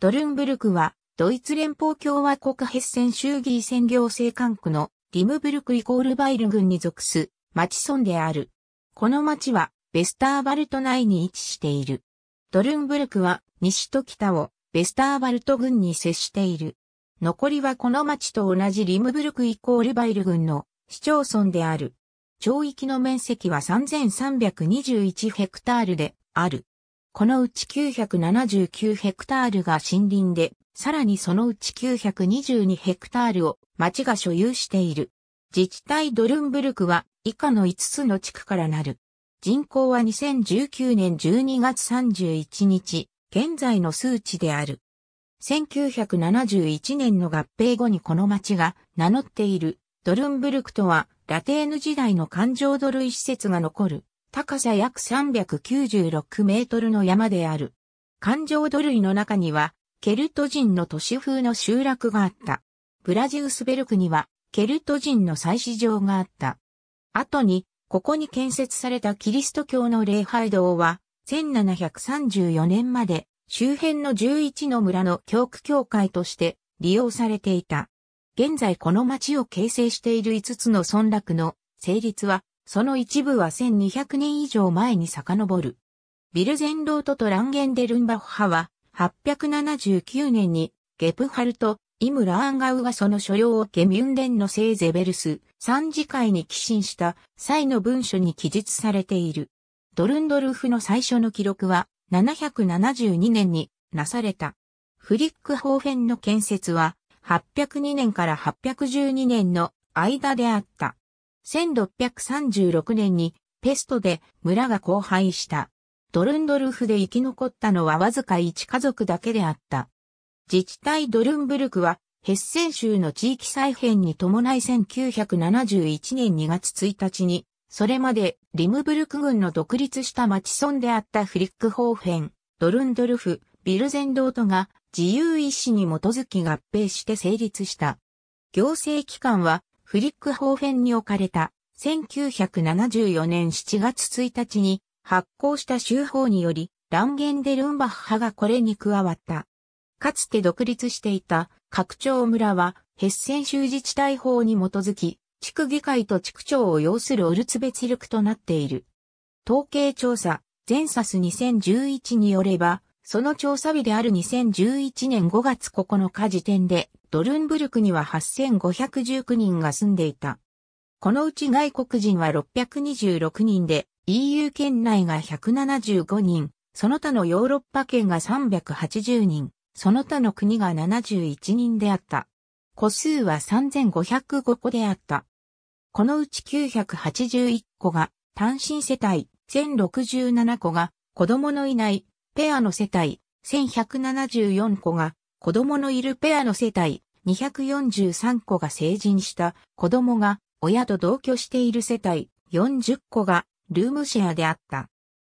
ドルンブルクは、ドイツ連邦共和国ヘッセン州議選行政管区のリムブルクイコールバイル郡に属す町村である。この町は、ベスターバルト内に位置している。ドルンブルクは、西と北を、ベスターバルト郡に接している。残りはこの町と同じリムブルクイコールバイル郡の市町村である。町域の面積は3321ヘクタールである。このうち979ヘクタールが森林で、さらにそのうち922ヘクタールを町が所有している。自治体ドルンブルクは以下の5つの地区からなる。人口は2019年12月31日、現在の数値である。1971年の合併後にこの町が名乗っているドルンブルクとはラテーヌ時代の環状土類施設が残る高さ約396メートルの山である。環状土塁の中には、ケルト人の都市風の集落があった。ブラジウスベルクには、ケルト人の祭祀場があった。後に、ここに建設されたキリスト教の礼拝堂は、1734年まで周辺の11の村の教区教会として利用されていた。現在この町を形成している5つの村落の成立はその一部は1200年以上前に遡る。ビルゼンロートとランゲンデルンバッハは、879年に、ゲプハルト、イムラーンガウがその所領をケミュンデンの聖ゼベルス、三次会に寄進した際の文書に記述されている。ドルンドルフの最初の記録は、772年になされた。フリックホーフェンの建設は、802年から812年の間であった。1636年にペストで村が荒廃した。ドルンドルフで生き残ったのはわずか1家族だけであった。自治体ドルンブルクはヘッセン州の地域再編に伴い1971年2月1日に、それまでリムブルク軍の独立した町村であったフリックホーフェン、ドルンドルフ、ビルゼンドートが自由意志に基づき合併して成立した。行政機関はフリックホーフェンに置かれた1974年7月1日に発行した州法により、ランゲンデルンバッハがこれに加わった。かつて独立していた拡張村は、ヘッセン州自治体法に基づき、地区議会と地区長を要するオルツベツルクとなっている。統計調査、ゼンサス2011によれば、その調査日である2011年5月9日時点で、ドルンブルクには8519人が住んでいた。このうち外国人は626人で、EU 圏内が175人、その他のヨーロッパ圏が380人、その他の国が71人であった。個数は3505個であった。このうち981個が単身世帯、1067個が子供のいないペアの世帯、1174個が、子供のいるペアの世帯、243個が成人した子供が親と同居している世帯40個がルームシェアであった。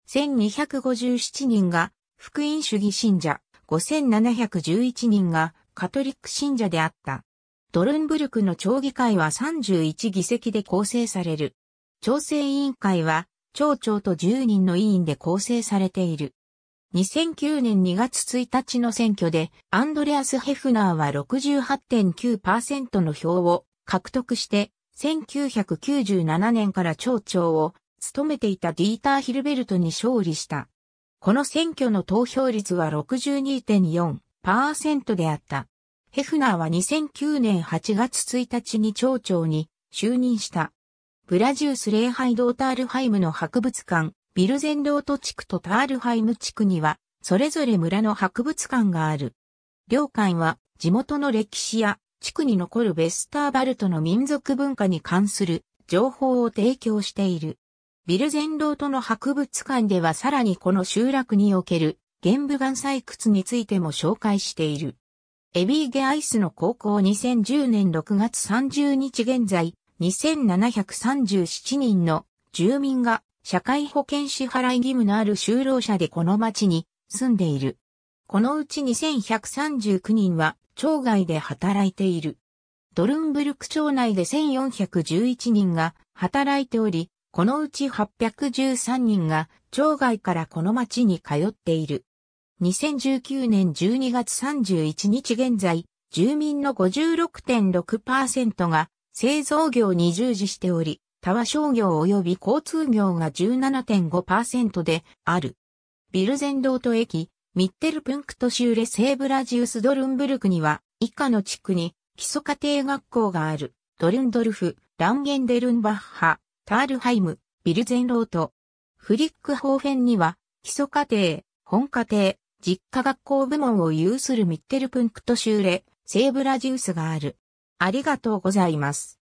1257人が福音主義信者、5711人がカトリック信者であった。ドルンブルクの町議会は31議席で構成される。調整委員会は町長と10人の委員で構成されている。2009年2月1日の選挙で、アンドレアス・ヘフナーは68.9%の票を獲得して、1997年から町長を務めていたディーター・ヒルベルトに勝利した。この選挙の投票率は62.4%であった。ヘフナーは2009年8月1日に町長に就任した。ブラジウス礼拝ドータールハイムの博物館、ビルゼンロート地区とタールハイム地区には、それぞれ村の博物館がある。両館は、地元の歴史や、地区に残るベスターバルトの民族文化に関する情報を提供している。ビルゼンロートの博物館ではさらにこの集落における玄武岩採掘についても紹介している。エビーゲアイスの高校2010年6月30日現在、2737人の住民が社会保険支払い義務のある就労者でこの町に住んでいる。このうち2139人は町外で働いている。ドルンブルク町内で1411人が働いており、このうち813人が町外からこの町に通っている。2019年12月31日現在、住民の56.6%が製造業に従事しており、タワ商業及び交通業が17.5%である。ビルゼンドート駅、ミッテルプンクト州レセーブラジウスドルンブルクには、以下の地区に基礎家庭学校がある、ドルンドルフ、ランゲンデルンバッハ、タールハイム、ビルゼンロート。フリックホーフェンには、基礎家庭、本家庭、実家学校部門を有するミッテルプンクト州レ、セーブラジウスがある。ありがとうございます。